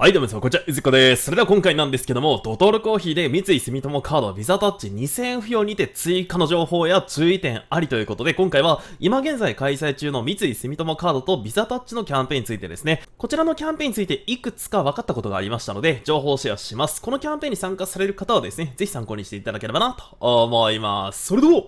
はい、どうも皆さん、こんにちは、ゆずこです。それでは今回なんですけども、ドトールコーヒーで三井住友カード、ビザタッチ2000付不要にて追加の情報や注意点ありということで、今回は今現在開催中の三井住友カードとビザタッチのキャンペーンについてですね、こちらのキャンペーンについていくつか分かったことがありましたので、情報をシェアします。このキャンペーンに参加される方はですね、ぜひ参考にしていただければなと思います。それでは、行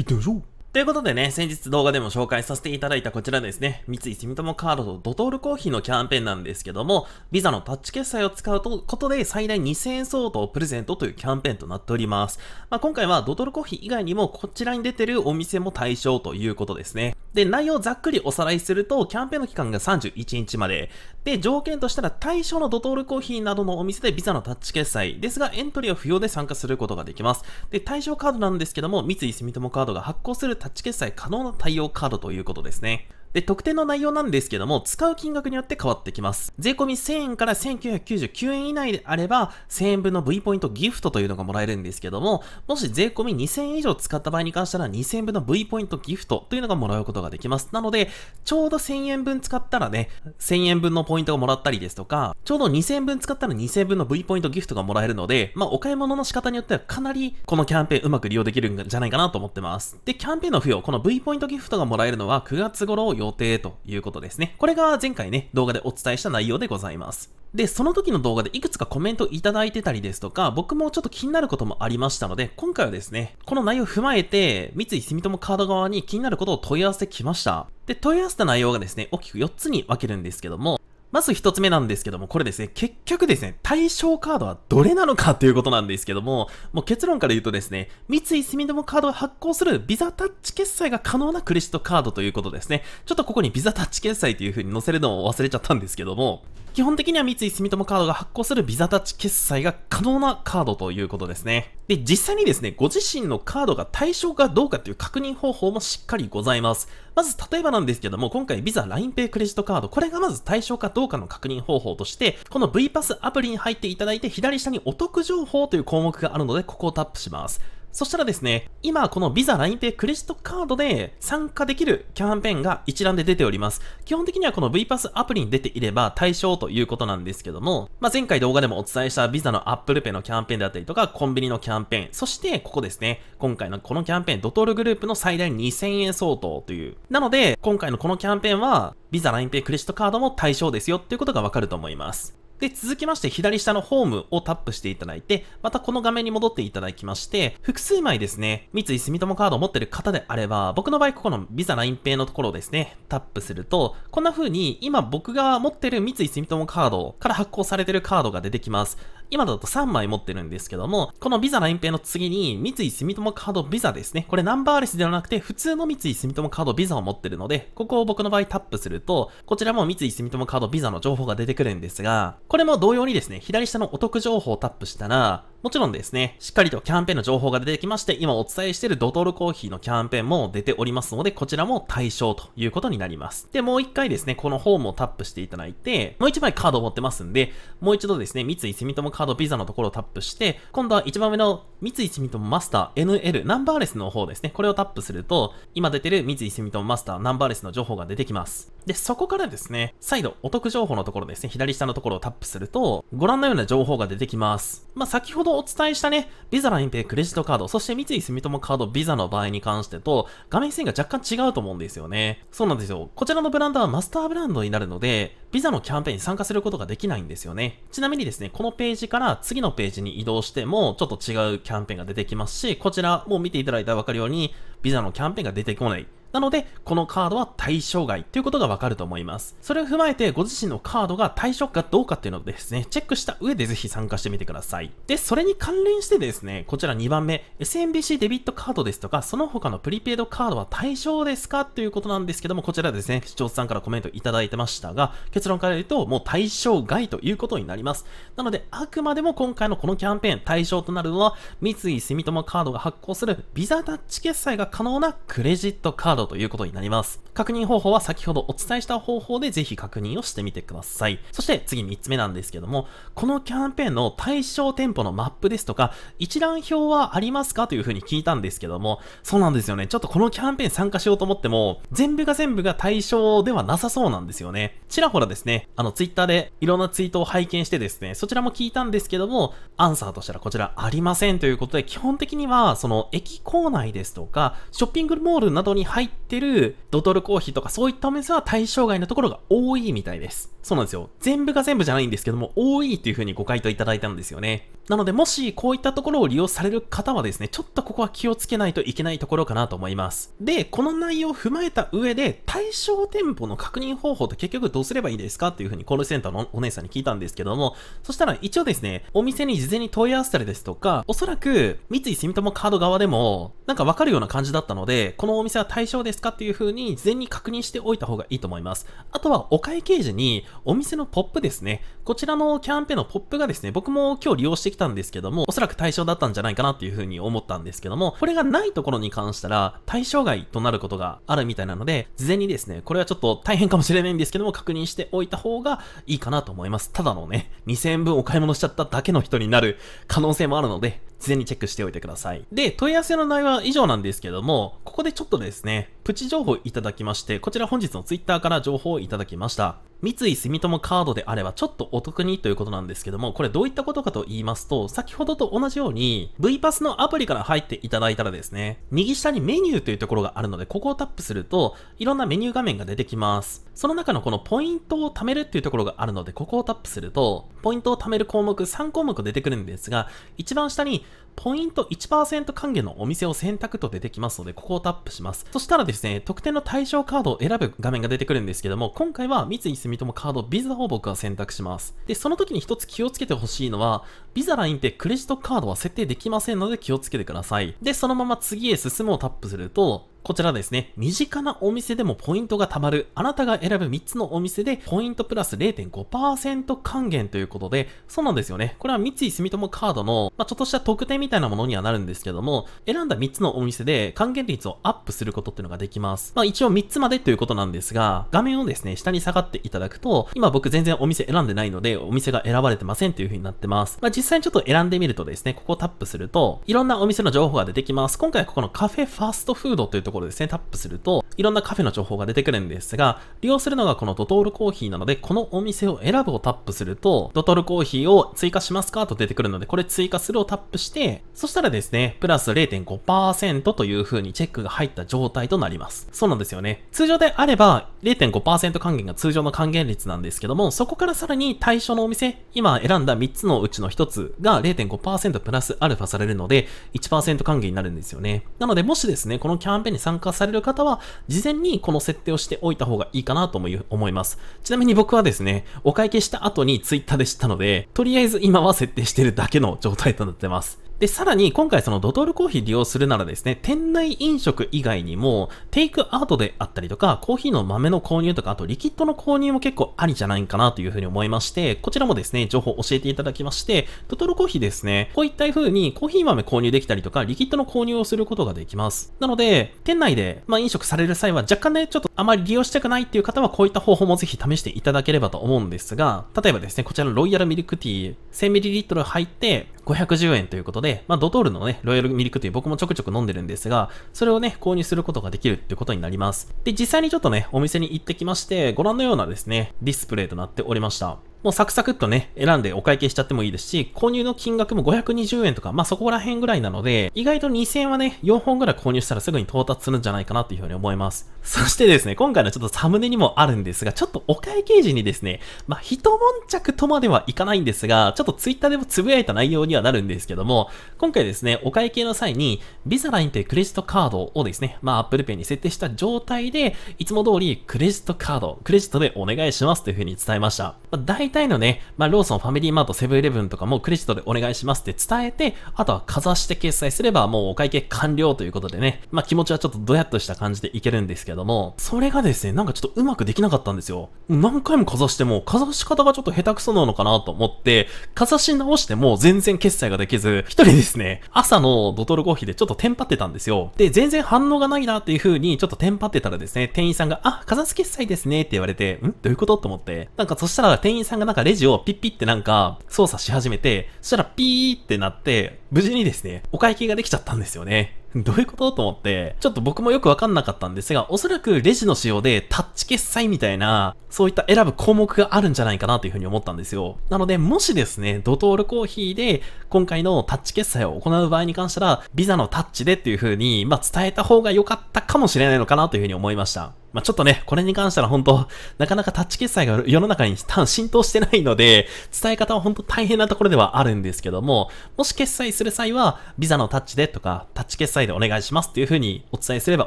ってみましょうということでね、先日動画でも紹介させていただいたこちらですね、三井住友カードとドトールコーヒーのキャンペーンなんですけども、ビザのタッチ決済を使うことで最大2000円相当をプレゼントというキャンペーンとなっております。まあ、今回はドトールコーヒー以外にもこちらに出てるお店も対象ということですね。で、内容をざっくりおさらいすると、キャンペーンの期間が31日まで。で、条件としたら対象のドトールコーヒーなどのお店でビザのタッチ決済。ですが、エントリーは不要で参加することができます。で、対象カードなんですけども、三井住友カードが発行するタッチ決済可能な対応カードということですね。で、特典の内容なんですけども、使う金額によって変わってきます。税込1000円から1999円以内であれば、1000円分の V ポイントギフトというのがもらえるんですけども、もし税込2000円以上使った場合に関しては、2000円分の V ポイントギフトというのがもらうことができます。なので、ちょうど1000円分使ったらね、1000円分のポイントがもらったりですとか、ちょうど2000円分使ったら2000円分の V ポイントギフトがもらえるので、まあ、お買い物の仕方によってはかなりこのキャンペーンうまく利用できるんじゃないかなと思ってます。で、キャンペーンの付与、この V ポイントギフトがもらえるのは9月頃予定ということですね。これが前回ね、動画でお伝えした内容でございます。で、その時の動画でいくつかコメントいただいてたりですとか、僕もちょっと気になることもありましたので、今回はですね、この内容を踏まえて、三井住友カード側に気になることを問い合わせてきました。で、問い合わせた内容がですね、大きく4つに分けるんですけども、まず一つ目なんですけども、これですね、結局ですね、対象カードはどれなのかということなんですけども、もう結論から言うとですね、三井住友カードが発行するビザタッチ決済が可能なクレジットカードということですね。ちょっとここにビザタッチ決済という風に載せるのを忘れちゃったんですけども、基本的には三井住友カードが発行するビザタッチ決済が可能なカードということですね。で、実際にですね、ご自身のカードが対象かどうかという確認方法もしっかりございます。まず、例えばなんですけども、今回ビザ LINEPay クレジットカード、これがまず対象かどうかの確認方法として、この V パスアプリに入っていただいて、左下にお得情報という項目があるので、ここをタップします。そしたらですね、今この Visa、LINEPay、クレジットカードで参加できるキャンペーンが一覧で出ております。基本的にはこの V パスアプリに出ていれば対象ということなんですけども、まあ、前回動画でもお伝えした Visa の Apple Pay のキャンペーンであったりとか、コンビニのキャンペーン、そしてここですね、今回のこのキャンペーン、ドトールグループの最大2000円相当という。なので、今回のこのキャンペーンは、Visa、LINEPay、クレジットカードも対象ですよっていうことがわかると思います。で、続きまして左下のホームをタップしていただいて、またこの画面に戻っていただきまして、複数枚ですね、三井住友カードを持ってる方であれば、僕の場合ここのビザラインペイのところですね、タップすると、こんな風に今僕が持ってる三井住友カードから発行されてるカードが出てきます。今だと3枚持ってるんですけども、このビザ LINE の次に、三井住友カードビザですね。これナンバーレスではなくて、普通の三井住友カードビザを持ってるので、ここを僕の場合タップすると、こちらも三井住友カードビザの情報が出てくるんですが、これも同様にですね、左下のお得情報をタップしたら、もちろんですね、しっかりとキャンペーンの情報が出てきまして、今お伝えしているドトールコーヒーのキャンペーンも出ておりますので、こちらも対象ということになります。で、もう一回ですね、このホームをタップしていただいて、もう一枚カードを持ってますんで、もう一度ですね、三井住友カードビザのところをタップして、今度は一番上の三井住友マスター NL ナンバーレスの方ですね、これをタップすると、今出てる三井住友マスターナンバーレスの情報が出てきます。で、そこからですね、再度お得情報のところですね、左下のところをタップすると、ご覧のような情報が出てきます。まあ、先ほどほお伝えしたね、ビザラインペイクレジットカード、そして三井住友カードビザの場合に関してと、画面線が若干違うと思うんですよね。そうなんですよ。こちらのブランドはマスターブランドになるので、ビザのキャンペーンに参加することができないんですよね。ちなみにですね、このページから次のページに移動しても、ちょっと違うキャンペーンが出てきますし、こちらも見ていただいたらわかるように、ビザのキャンペーンが出てこない。なので、このカードは対象外ということがわかると思います。それを踏まえて、ご自身のカードが対象かどうかっていうのをですね、チェックした上でぜひ参加してみてください。で、それに関連してですね、こちら2番目、SMBC デビットカードですとか、その他のプリペイドカードは対象ですかということなんですけども、こちらですね、視聴者さんからコメントいただいてましたが、結論から言うと、もう対象外ということになります。なので、あくまでも今回のこのキャンペーン、対象となるのは、三井住友カードが発行するビザタッチ決済が可能なクレジットカードどということになります。確認方法は先ほどお伝えした方法でぜひ確認をしてみてください。そして次3つ目なんですけども、このキャンペーンの対象店舗のマップですとか、一覧表はありますかというふうに聞いたんですけども、そうなんですよね。ちょっとこのキャンペーン参加しようと思っても、全部が全部が対象ではなさそうなんですよね。ちらほらですね、あの、ツイッターでいろんなツイートを拝見してですね、そちらも聞いたんですけども、アンサーとしたらこちらありませんということで、基本的には、その駅構内ですとか、ショッピングモールなどに入っってるドトルコーヒーとかそういったお店は対象外のところが多いみたいです。そうなんですよ。全部が全部じゃないんですけども、多いっていう風にご回答いただいたんですよね。なので、もしこういったところを利用される方はですね、ちょっとここは気をつけないといけないところかなと思います。で、この内容を踏まえた上で、対象店舗の確認方法って結局どうすればいいですかっていうふうにコールセンターのお姉さんに聞いたんですけども、そしたら一応ですね、お店に事前に問い合わせたりですとか、おそらく三井住友カード側でも、なんかわかるような感じだったので、このお店は対象ですかっていうふうに事前に確認しておいた方がいいと思います。あとはお会計時に、お店のポップですね、こちらのキャンペーンのポップがですね、僕も今日利用してきたんですけども、おそらく対象だったんじゃないかなっていうふうに思ったんですけども、これがないところに関したら、対象外となることがあるみたいなので、事前にですね、これはちょっと大変かもしれないんですけども、確認しておいた方がいいかなと思います。ただのね、2000円分お買い物しちゃっただけの人になる可能性もあるので、事前にチェックしておいてください。で、問い合わせの内容は以上なんですけども、ここでちょっとですね、プチ情報いただきまして、こちら本日の Twitter から情報をいただきました。三井住友カードであればちょっとお得にということなんですけども、これどういったことかと言いますと、先ほどと同じように V パスのアプリから入っていただいたらですね、右下にメニューというところがあるので、ここをタップすると、いろんなメニュー画面が出てきます。その中のこのポイントを貯めるっていうところがあるので、ここをタップすると、ポイントを貯める項目3項目出てくるんですが、一番下にポイント1%還元のお店を選択と出てきますので、ここをタップします。そしたらですね、特典の対象カードを選ぶ画面が出てくるんですけども、今回は三井住友カードビザを僕は選択します。で、その時に一つ気をつけてほしいのは、ビザ LINE ってクレジットカードは設定できませんので気をつけてください。で、そのまま次へ進むをタップすると、こちらですね、身近なお店でもポイントが貯まる、あなたが選ぶ3つのお店で、ポイントプラス0.5%還元ということで、そうなんですよね。これは三井住友カードの、まあ、ちょっとした特典みたいなものにはなるんですけども、選んだ3つのお店で還元率をアップすることっていうのができます。まあ一応3つまでということなんですが、画面をですね、下に下がっていただくと、今僕全然お店選んでないので、お店が選ばれてませんという風になってます。まあ実際にちょっと選んでみるとですね、ここをタップすると、いろんなお店の情報が出てきます。今回はここのカフェファーストフードというとところですね、タップすると、いろんなカフェの情報が出てくるんですが、利用するのがこのドトールコーヒーなので、このお店を選ぶをタップすると、ドトールコーヒーを追加しますかと出てくるので、これ追加するをタップして、そしたらですね、プラス0.5%という風にチェックが入った状態となります。そうなんですよね。通常であれば、0.5%還元が通常の還元率なんですけども、そこからさらに対象のお店、今選んだ3つのうちの1つが0.5%プラスアルファされるので、1%還元になるんですよね。なので、もしですね、このキャンペーンに参加される方は、事前にこの設定をしておいた方がいいかなとも思います。ちなみに僕はですね、お会計した後にツイッターで知ったので、とりあえず今は設定してるだけの状態となってます。で、さらに今回そのドトールコーヒー利用するならですね、店内飲食以外にも、テイクアウトであったりとか、コーヒーの豆の購入とか、あとリキッドの購入も結構ありじゃないかなというふうに思いまして、こちらもですね、情報を教えていただきまして、ドトールコーヒーですね、こういった風にコーヒー豆購入できたりとか、リキッドの購入をすることができます。なので、店内で、まあ、飲食される際は若干ね、ちょっとあまり利用したくないっていう方は、こういった方法もぜひ試していただければと思うんですが、例えばですね、こちらのロイヤルミルクティー、1000ml 入って、510円ということで、まあ、ドトールのね、ロイヤルミルクティー僕もちょくちょく飲んでるんですが、それをね、購入することができるってことになります。で、実際にちょっとね、お店に行ってきまして、ご覧のようなですね、ディスプレイとなっておりました。もうサクサクっとね、選んでお会計しちゃってもいいですし、購入の金額も520円とか、まあそこら辺ぐらいなので、意外と2000円はね、4本ぐらい購入したらすぐに到達するんじゃないかなというふうに思います。そしてですね、今回のちょっとサムネにもあるんですが、ちょっとお会計時にですね、まあ一悶着とまではいかないんですが、ちょっとツイッターでもつぶやいた内容にはなるんですけども、今回ですね、お会計の際に、ビザラインというクレジットカードをですね、まあ Apple Pay に設定した状態で、いつも通りクレジットカード、クレジットでお願いしますというふうに伝えました。まあたいのね、まあ、ローソン、ファミリーマート、セブンイレブンとかもクレジットでお願いしますって伝えて、あとはかざして決済すればもうお会計完了ということでね、まあ、気持ちはちょっとドヤっとした感じでいけるんですけども、それがですね、なんかちょっとうまくできなかったんですよ。何回もかざしても、かざし方がちょっと下手くそなのかなと思って、かざし直しても全然決済ができず、一人ですね、朝のドトルコーヒーでちょっとテンパってたんですよ。で、全然反応がないなっていう風にちょっとテンパってたらですね、店員さんが、あ、かざす決済ですねって言われて、んどういうことと思って、なんかそしたら店員さんががなんかレジをピッピってなんか操作し始めて、そしたらピーってなって、無事にですね、お会計ができちゃったんですよね。どういうことと思って、ちょっと僕もよくわかんなかったんですが、おそらくレジの仕様でタッチ決済みたいな、そういった選ぶ項目があるんじゃないかなというふうに思ったんですよ。なので、もしですね、ドトールコーヒーで今回のタッチ決済を行う場合に関したら、ビザのタッチでっていうふうに、まあ伝えた方が良かったかもしれないのかなというふうに思いました。まあ、ちょっとね、これに関しては本当、なかなかタッチ決済が世の中に浸透してないので、伝え方は本当大変なところではあるんですけども、もし決済する際は、ビザのタッチでとか、タッチ決済でお願いしますっていう風にお伝えすれば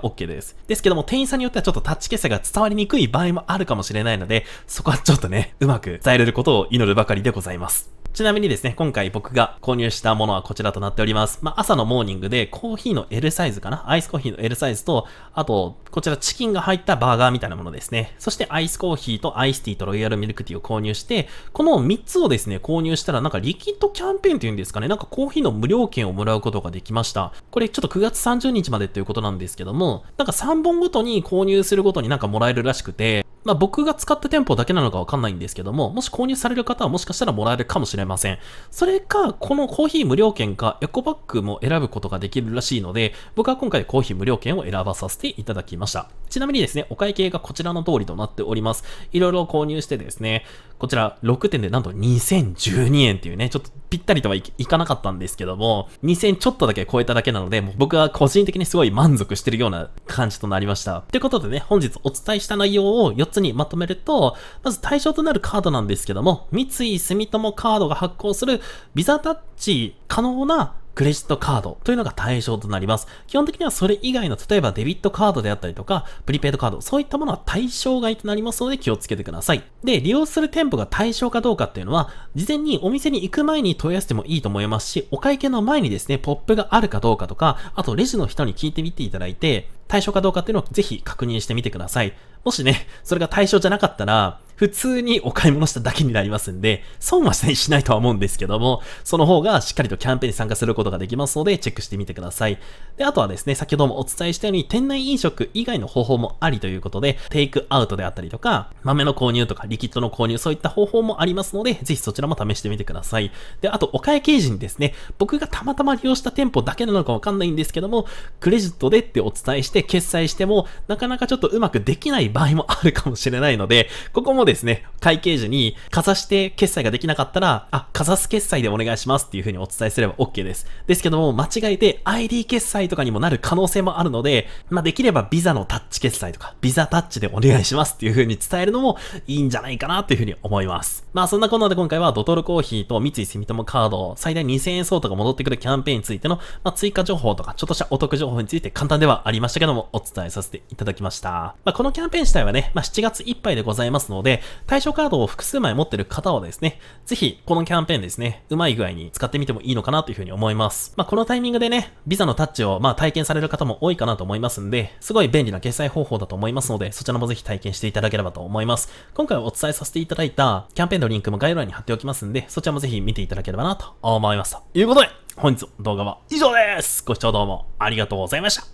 OK です。ですけども、店員さんによってはちょっとタッチ決済が伝わりにくい場合もあるかもしれないので、そこはちょっとね、うまく伝えれることを祈るばかりでございます。ちなみにですね、今回僕が購入したものはこちらとなっております。まあ、朝のモーニングでコーヒーの L サイズかなアイスコーヒーの L サイズと、あと、こちらチキンが入ったバーガーみたいなものですね。そしてアイスコーヒーとアイスティーとロイヤルミルクティーを購入して、この3つをですね、購入したらなんかリキッドキャンペーンっていうんですかね、なんかコーヒーの無料券をもらうことができました。これちょっと9月30日までということなんですけども、なんか3本ごとに購入するごとになんかもらえるらしくて、まあ、僕が使った店舗だけなのかわかんないんですけども、もし購入される方はもしかしたらもらえるかもしれません。それか、このコーヒー無料券かエコバッグも選ぶことができるらしいので、僕は今回コーヒー無料券を選ばさせていただきました。ちなみにですね、お会計がこちらの通りとなっております。いろいろ購入してですね、こちら6点でなんと2012円っていうね、ちょっとぴったりとはいかなかったんですけども、2000ちょっとだけ超えただけなので、もう僕は個人的にすごい満足してるような感じとなりました。ということでね、本日お伝えした内容を4つにまとめると、まず対象となるカードなんですけども、三井住友カードが発行するビザタッチ可能なクレジットカードというのが対象となります。基本的にはそれ以外の、例えばデビットカードであったりとか、プリペイドカード、そういったものは対象外となりますので気をつけてください。で、利用する店舗が対象かどうかっていうのは、事前にお店に行く前に問い合わせてもいいと思いますし、お会計の前にですね、ポップがあるかどうかとか、あとレジの人に聞いてみていただいて、対象かどうかっていうのをぜひ確認してみてください。もしね、それが対象じゃなかったら、普通にお買い物しただけになりますんで、損はしないとは思うんですけども、その方がしっかりとキャンペーンに参加することができますので、チェックしてみてください。で、あとはですね、先ほどもお伝えしたように、店内飲食以外の方法もありということで、テイクアウトであったりとか、豆の購入とか、リキッドの購入、そういった方法もありますので、ぜひそちらも試してみてください。で、あと、お会計時にですね、僕がたまたま利用した店舗だけなのかわかんないんですけども、クレジットでってお伝えして、決済しても、なかなかちょっとうまくできない場合もあるかもしれないので、ここもうですね、会計時にかざして決済ができなかったら、あ、かざす決済でお願いしますっていう風にお伝えすれば OK です。ですけども、間違えて ID 決済とかにもなる可能性もあるので、まあ、できればビザのタッチ決済とか、ビザタッチでお願いしますっていう風に伝えるのもいいんじゃないかなっていう風に思います。まあ、そんなこんなで今回はドトルコーヒーと三井住友カード、最大2000円相当が戻ってくるキャンペーンについての、まあ、追加情報とか、ちょっとしたお得情報について簡単ではありましたけども、お伝えさせていただきました。まあ、このキャンペーン自体はね、まあ、7月いっぱいでございますので、で、対象カードを複数枚持ってる方はですね、ぜひこのキャンペーンですね、うまい具合に使ってみてもいいのかなというふうに思います。まあ、このタイミングでね、ビザのタッチをまあ体験される方も多いかなと思いますんで、すごい便利な決済方法だと思いますので、そちらもぜひ体験していただければと思います。今回お伝えさせていただいたキャンペーンのリンクも概要欄に貼っておきますんで、そちらもぜひ見ていただければなと思います。ということで、本日の動画は以上ですご視聴どうもありがとうございました。